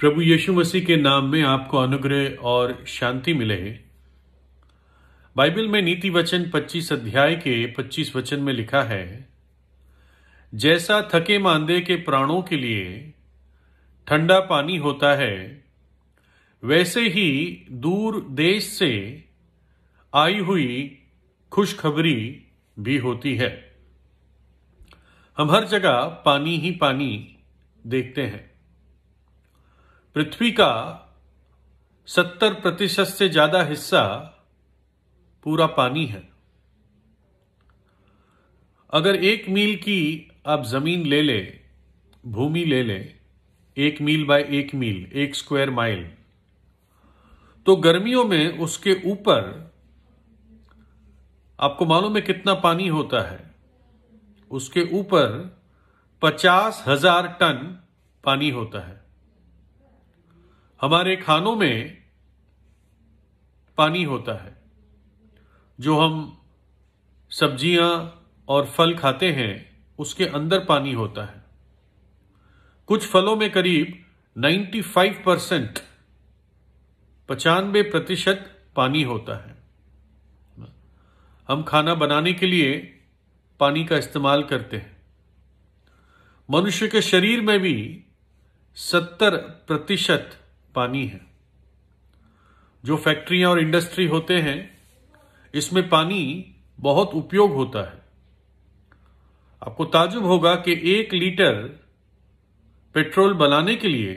प्रभु यीशु मसीह के नाम में आपको अनुग्रह और शांति मिले बाइबल में नीति वचन 25 अध्याय के 25 वचन में लिखा है जैसा थके मांदे के प्राणों के लिए ठंडा पानी होता है वैसे ही दूर देश से आई हुई खुशखबरी भी होती है हम हर जगह पानी ही पानी देखते हैं पृथ्वी का सत्तर प्रतिशत से ज्यादा हिस्सा पूरा पानी है अगर एक मील की आप जमीन ले ले भूमि ले ले एक मील बाय एक मील एक स्क्वायर माइल तो गर्मियों में उसके ऊपर आपको मालूम है कितना पानी होता है उसके ऊपर पचास हजार टन पानी होता है हमारे खानों में पानी होता है जो हम सब्जियां और फल खाते हैं उसके अंदर पानी होता है कुछ फलों में करीब 95 परसेंट पचानबे प्रतिशत पानी होता है हम खाना बनाने के लिए पानी का इस्तेमाल करते हैं मनुष्य के शरीर में भी 70 प्रतिशत पानी है जो फैक्ट्रियां और इंडस्ट्री होते हैं इसमें पानी बहुत उपयोग होता है आपको ताजुब होगा कि एक लीटर पेट्रोल बनाने के लिए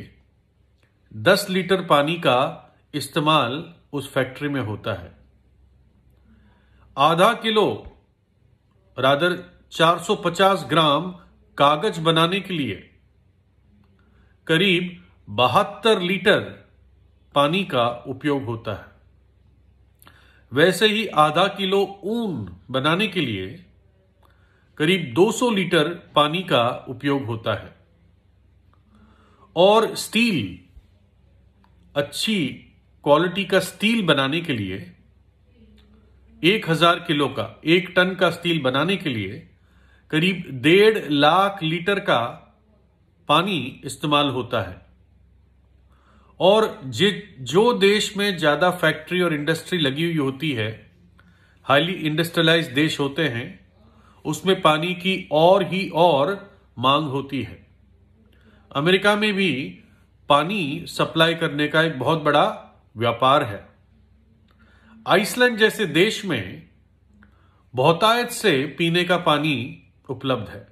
दस लीटर पानी का इस्तेमाल उस फैक्ट्री में होता है आधा किलो रादर 450 ग्राम कागज बनाने के लिए करीब बहत्तर लीटर पानी का उपयोग होता है वैसे ही आधा किलो ऊन बनाने के लिए करीब 200 लीटर पानी का उपयोग होता है और स्टील अच्छी क्वालिटी का स्टील बनाने के लिए एक हजार किलो का एक टन का स्टील बनाने के लिए करीब डेढ़ लाख लीटर का पानी इस्तेमाल होता है और जो देश में ज़्यादा फैक्ट्री और इंडस्ट्री लगी हुई होती है हाईली इंडस्ट्रियलाइज देश होते हैं उसमें पानी की और ही और मांग होती है अमेरिका में भी पानी सप्लाई करने का एक बहुत बड़ा व्यापार है आइसलैंड जैसे देश में बहुतायत से पीने का पानी उपलब्ध है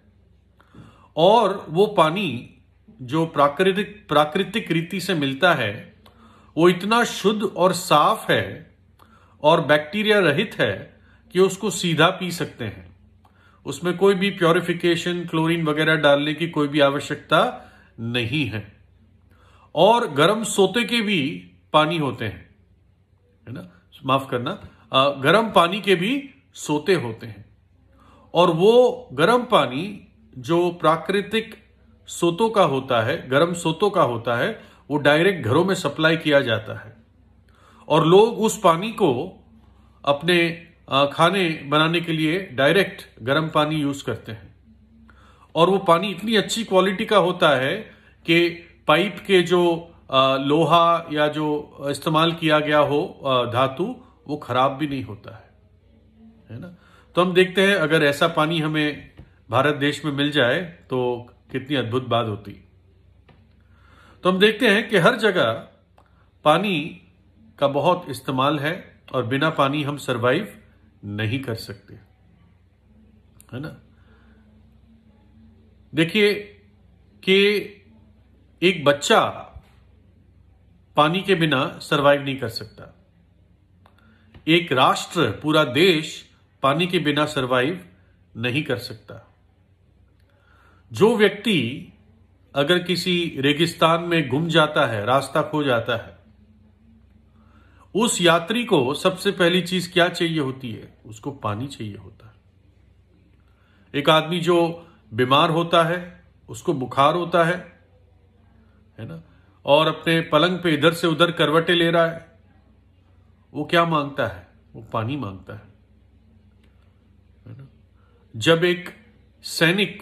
और वो पानी जो प्राकृतिक प्राकृतिक रीति से मिलता है वो इतना शुद्ध और साफ है और बैक्टीरिया रहित है कि उसको सीधा पी सकते हैं उसमें कोई भी प्योरिफिकेशन क्लोरीन वगैरह डालने की कोई भी आवश्यकता नहीं है और गर्म सोते के भी पानी होते हैं है ना माफ करना गर्म पानी के भी सोते होते हैं और वो गर्म पानी जो प्राकृतिक सोतों का होता है गर्म सोतों का होता है वो डायरेक्ट घरों में सप्लाई किया जाता है और लोग उस पानी को अपने खाने बनाने के लिए डायरेक्ट गर्म पानी यूज करते हैं और वो पानी इतनी अच्छी क्वालिटी का होता है कि पाइप के जो लोहा या जो इस्तेमाल किया गया हो धातु वो खराब भी नहीं होता है है ना तो हम देखते हैं अगर ऐसा पानी हमें भारत देश में मिल जाए तो कितनी अद्भुत बात होती तो हम देखते हैं कि हर जगह पानी का बहुत इस्तेमाल है और बिना पानी हम सरवाइव नहीं कर सकते है ना देखिए कि एक बच्चा पानी के बिना सरवाइव नहीं कर सकता एक राष्ट्र पूरा देश पानी के बिना सरवाइव नहीं कर सकता जो व्यक्ति अगर किसी रेगिस्तान में घुम जाता है रास्ता खो जाता है उस यात्री को सबसे पहली चीज क्या चाहिए होती है उसको पानी चाहिए होता है एक आदमी जो बीमार होता है उसको बुखार होता है है ना और अपने पलंग पे इधर से उधर करवटे ले रहा है वो क्या मांगता है वो पानी मांगता है, है ना जब एक सैनिक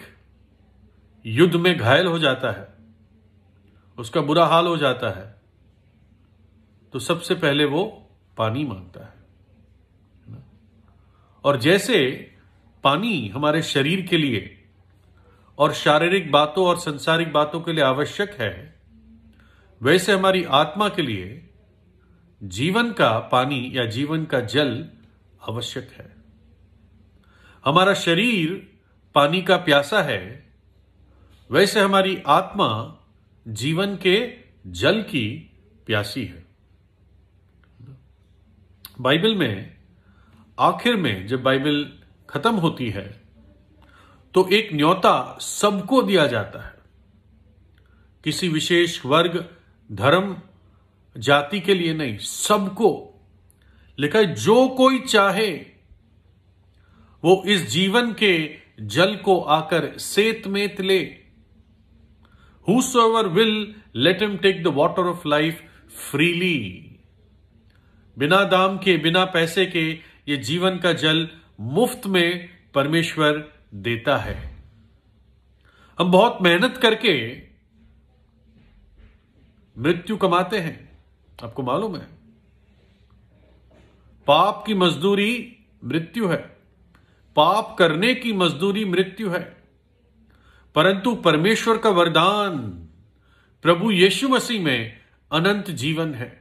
युद्ध में घायल हो जाता है उसका बुरा हाल हो जाता है तो सबसे पहले वो पानी मांगता है और जैसे पानी हमारे शरीर के लिए और शारीरिक बातों और संसारिक बातों के लिए आवश्यक है वैसे हमारी आत्मा के लिए जीवन का पानी या जीवन का जल आवश्यक है हमारा शरीर पानी का प्यासा है वैसे हमारी आत्मा जीवन के जल की प्यासी है बाइबल में आखिर में जब बाइबल खत्म होती है तो एक न्योता सबको दिया जाता है किसी विशेष वर्ग धर्म जाति के लिए नहीं सबको लिखा है जो कोई चाहे वो इस जीवन के जल को आकर सेत में ले Whosoever will, let him take the water of life freely. बिना दाम के बिना पैसे के ये जीवन का जल मुफ्त में परमेश्वर देता है हम बहुत मेहनत करके मृत्यु कमाते हैं आपको मालूम है पाप की मजदूरी मृत्यु है पाप करने की मजदूरी मृत्यु है परंतु परमेश्वर का वरदान प्रभु यीशु मसीह में अनंत जीवन है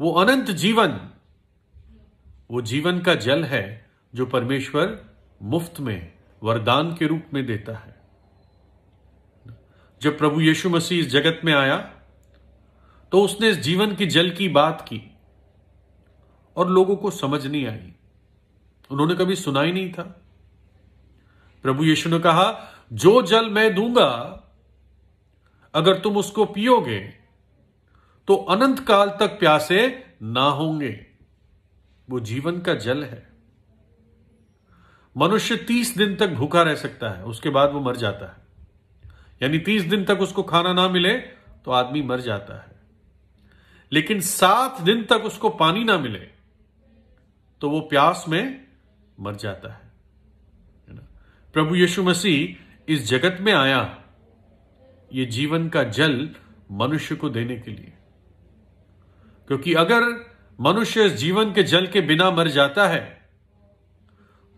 वो अनंत जीवन वो जीवन का जल है जो परमेश्वर मुफ्त में वरदान के रूप में देता है जब प्रभु यीशु मसीह इस जगत में आया तो उसने इस जीवन की जल की बात की और लोगों को समझ नहीं आई उन्होंने कभी सुना ही नहीं था प्रभु यीशु ने कहा जो जल मैं दूंगा अगर तुम उसको पियोगे तो अनंत काल तक प्यासे ना होंगे वो जीवन का जल है मनुष्य तीस दिन तक भूखा रह सकता है उसके बाद वो मर जाता है यानी तीस दिन तक उसको खाना ना मिले तो आदमी मर जाता है लेकिन सात दिन तक उसको पानी ना मिले तो वो प्यास में मर जाता है प्रभु यीशु मसीह इस जगत में आया ये जीवन का जल मनुष्य को देने के लिए क्योंकि अगर मनुष्य इस जीवन के जल के बिना मर जाता है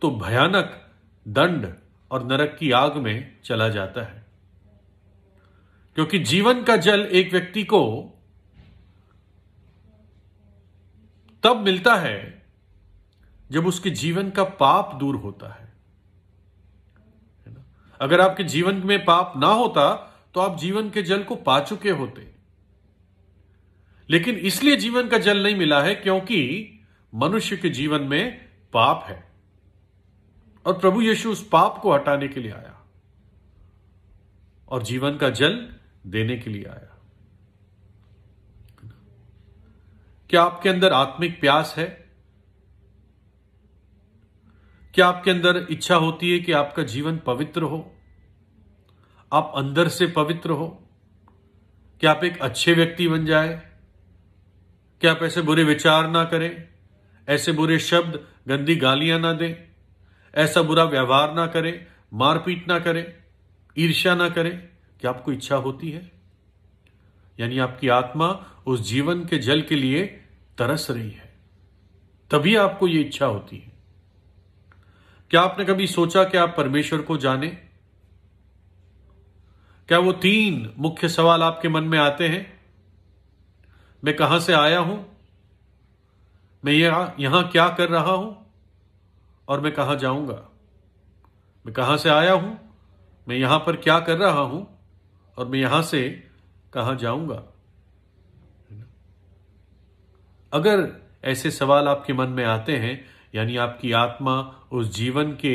तो भयानक दंड और नरक की आग में चला जाता है क्योंकि जीवन का जल एक व्यक्ति को तब मिलता है जब उसके जीवन का पाप दूर होता है अगर आपके जीवन में पाप ना होता तो आप जीवन के जल को पा चुके होते लेकिन इसलिए जीवन का जल नहीं मिला है क्योंकि मनुष्य के जीवन में पाप है और प्रभु यीशु उस पाप को हटाने के लिए आया और जीवन का जल देने के लिए आया क्या आपके अंदर आत्मिक प्यास है क्या आपके अंदर इच्छा होती है कि आपका जीवन पवित्र हो आप अंदर से पवित्र हो क्या आप एक अच्छे व्यक्ति बन जाए क्या आप ऐसे बुरे विचार ना करें ऐसे बुरे शब्द गंदी गालियां ना दें ऐसा बुरा व्यवहार ना करें मारपीट ना करें ईर्ष्या ना करें क्या आपको इच्छा होती है यानी आपकी आत्मा उस जीवन के जल के लिए तरस रही है तभी आपको ये इच्छा होती है क्या आपने कभी सोचा कि आप परमेश्वर को जाने क्या वो तीन मुख्य सवाल आपके मन में आते हैं मैं कहां से आया हूं मैं यहां यहां क्या कर रहा हूं और मैं कहां जाऊंगा मैं कहां से आया हूं मैं यहां पर क्या कर रहा हूं और मैं यहां से कहां जाऊंगा अगर ऐसे सवाल आपके मन में आते हैं यानी आपकी आत्मा उस जीवन के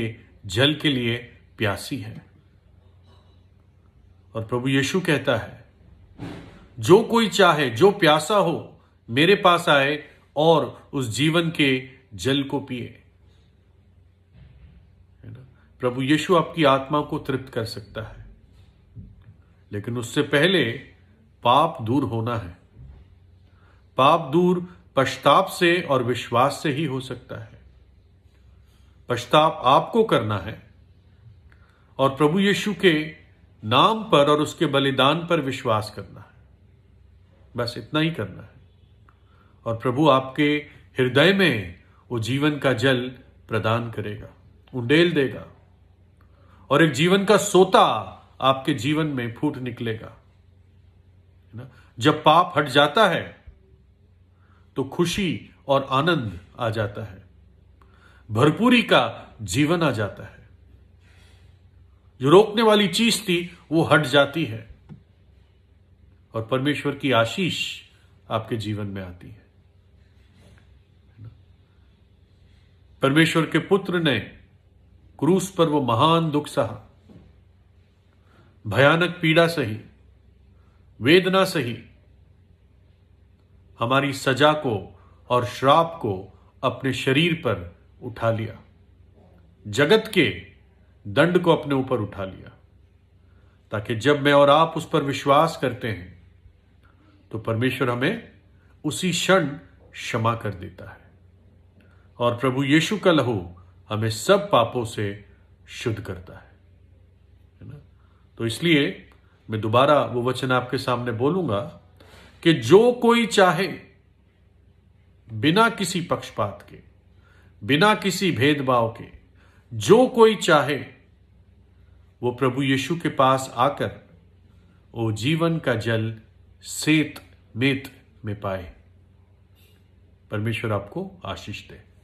जल के लिए प्यासी है और प्रभु यीशु कहता है जो कोई चाहे जो प्यासा हो मेरे पास आए और उस जीवन के जल को पिए प्रभु यीशु आपकी आत्मा को तृप्त कर सकता है लेकिन उससे पहले पाप दूर होना है पाप दूर पश्चाताप से और विश्वास से ही हो सकता है पश्चाताप आपको करना है और प्रभु यीशु के नाम पर और उसके बलिदान पर विश्वास करना है बस इतना ही करना है और प्रभु आपके हृदय में वो जीवन का जल प्रदान करेगा उंडेल देगा और एक जीवन का सोता आपके जीवन में फूट निकलेगा ना जब पाप हट जाता है तो खुशी और आनंद आ जाता है भरपूरी का जीवन आ जाता है जो रोकने वाली चीज थी वो हट जाती है और परमेश्वर की आशीष आपके जीवन में आती है परमेश्वर के पुत्र ने क्रूस पर वो महान दुख सहा भयानक पीड़ा सही वेदना सही हमारी सजा को और श्राप को अपने शरीर पर उठा लिया जगत के दंड को अपने ऊपर उठा लिया ताकि जब मैं और आप उस पर विश्वास करते हैं तो परमेश्वर हमें उसी क्षण क्षमा कर देता है और प्रभु यीशु का लहू हमें सब पापों से शुद्ध करता है ना तो इसलिए मैं दोबारा वो वचन आपके सामने बोलूंगा कि जो कोई चाहे बिना किसी पक्षपात के बिना किसी भेदभाव के जो कोई चाहे वो प्रभु यीशु के पास आकर वो जीवन का जल सेत मेत में पाए परमेश्वर आपको आशीष दे